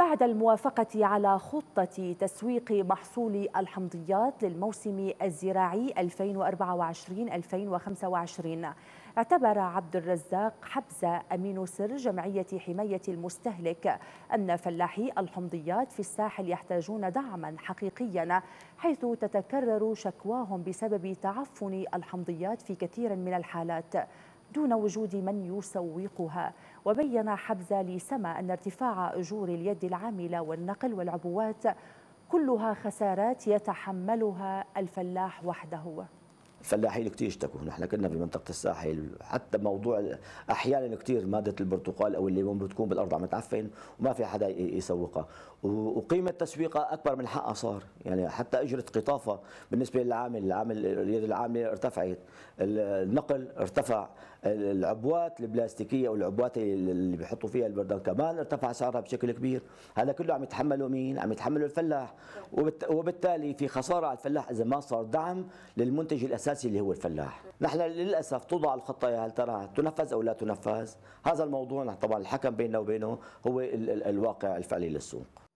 بعد الموافقة على خطة تسويق محصول الحمضيات للموسم الزراعي 2024-2025 اعتبر عبد الرزاق حبزة أمين سر جمعية حماية المستهلك أن فلاحي الحمضيات في الساحل يحتاجون دعما حقيقيا حيث تتكرر شكواهم بسبب تعفن الحمضيات في كثير من الحالات دون وجود من يسوقها وبين حبزة لسما أن ارتفاع أجور اليد العاملة والنقل والعبوات كلها خسارات يتحملها الفلاح وحده الفلاحين كثير اشتكوا نحن كنا بمنطقه الساحل حتى موضوع احيانا كثير ماده البرتقال او الليمون بتكون بالارض عم تعفن وما في حدا يسوقها وقيمه تسويقها اكبر من حقها صار يعني حتى اجره قطافها بالنسبه للعامل العامل اليد العامله ارتفعت النقل ارتفع العبوات البلاستيكيه والعبوات اللي بيحطوا فيها البردان كمان ارتفع سعرها بشكل كبير هذا كله عم يتحمله مين عم يتحمله الفلاح وبالتالي في خساره على الفلاح اذا ما صار دعم للمنتج الاساسي الاساسي اللي هو الفلاح نحن للاسف تضع الخطه هل ترى تنفذ او لا تنفذ هذا الموضوع طبعا الحكم بيننا وبينه هو الواقع الفعلي للسوق